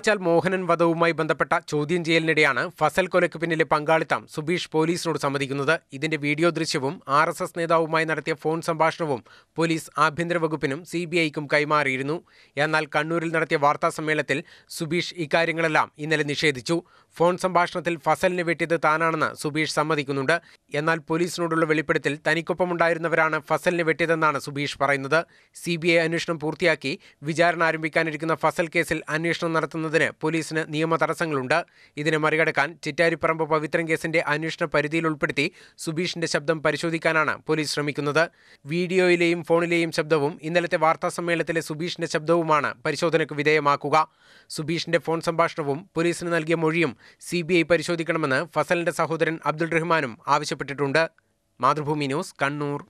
പ്രസംഗിച്ചാൽ മോഹനൻ വധവുമായി ബന്ധപ്പെട്ട ചോദ്യം ചെയ്യലിനിടെയാണ് ഫസൽ കൊലയ്ക്ക് പിന്നിലെ പങ്കാളിത്തം സുബീഷ് പോലീസിനോട് സമ്മതിക്കുന്നത് ഇതിന്റെ വീഡിയോ ദൃശ്യവും ആർ എസ് എസ് നേതാവുമായി നടത്തിയ ഫോൺ സംഭാഷണവും പോലീസ് ആഭ്യന്തര വകുപ്പിനും സി ബി ഐക്കും കൈമാറിയിരുന്നു എന്നാൽ കണ്ണൂരിൽ നടത്തിയ വാർത്താ സമ്മേളനത്തിൽ സുബീഷ് ഇക്കാര്യങ്ങളെല്ലാം ഇന്നലെ നിഷേധിച്ചു ഫോൺ സംഭാഷണത്തിൽ ഫസലിനെ വെട്ടിയത് താനാണെന്ന് സുബീഷ് സമ്മതിക്കുന്നുണ്ട് എന്നാൽ പോലീസിനോടുള്ള വെളിപ്പെടുത്തൽ തനിക്കൊപ്പമുണ്ടായിരുന്നവരാണ് ഫസലിനെ വെട്ടിയതെന്നാണ് സുബീഷ് പറയുന്നത് സി ബി ഐ അന്വേഷണം പൂർത്തിയാക്കി വിചാരണ ആരംഭിക്കാനിരിക്കുന്ന ഫസൽ കേസിൽ അന്വേഷണം നടത്തുന്നതിന് പോലീസിന് നിയമ തടസ്സങ്ങളുണ്ട് ഇതിനെ മറികടക്കാൻ ചിറ്റാരിപ്പറമ്പ് പവിത്രൻ കേസിന്റെ അന്വേഷണ പരിധിയിൽ ഉൾപ്പെടുത്തി സുബീഷിന്റെ ശബ്ദം പരിശോധിക്കാനാണ് പോലീസ് ശ്രമിക്കുന്നത് വീഡിയോയിലെയും ഫോണിലെയും ശബ്ദവും ഇന്നലത്തെ വാർത്താ സമ്മേളനത്തിലെ സുബീഷിന്റെ ശബ്ദവുമാണ് പരിശോധനയ്ക്ക് വിധേയമാക്കുക സുബീഷിന്റെ ഫോൺ സംഭാഷണവും പോലീസിന് നൽകിയ മൊഴിയും സി ബി ഐ പരിശോധിക്കണമെന്ന് ഫസലിന്റെ സഹോദരൻ അബ്ദുൾ റഹ്മാനും ആവശ്യപ്പെട്ടിട്ടുണ്ട് മാതൃഭൂമി ന്യൂസ് കണ്ണൂർ